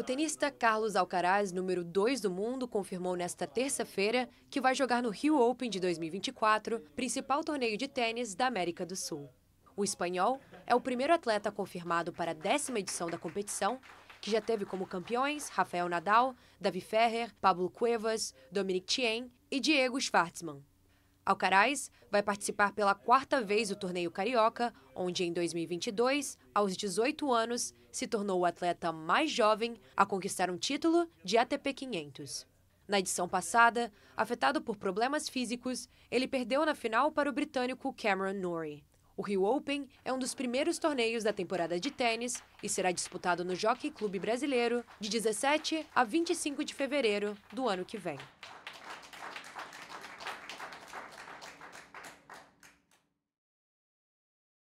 O tenista Carlos Alcaraz, número 2 do mundo, confirmou nesta terça-feira que vai jogar no Rio Open de 2024, principal torneio de tênis da América do Sul. O espanhol é o primeiro atleta confirmado para a décima edição da competição, que já teve como campeões Rafael Nadal, Davi Ferrer, Pablo Cuevas, Dominic Thiem e Diego Schwartzman. Alcaraz vai participar pela quarta vez do torneio carioca, onde em 2022, aos 18 anos, se tornou o atleta mais jovem a conquistar um título de ATP 500. Na edição passada, afetado por problemas físicos, ele perdeu na final para o britânico Cameron Norrie. O Rio Open é um dos primeiros torneios da temporada de tênis e será disputado no Jockey Clube Brasileiro de 17 a 25 de fevereiro do ano que vem.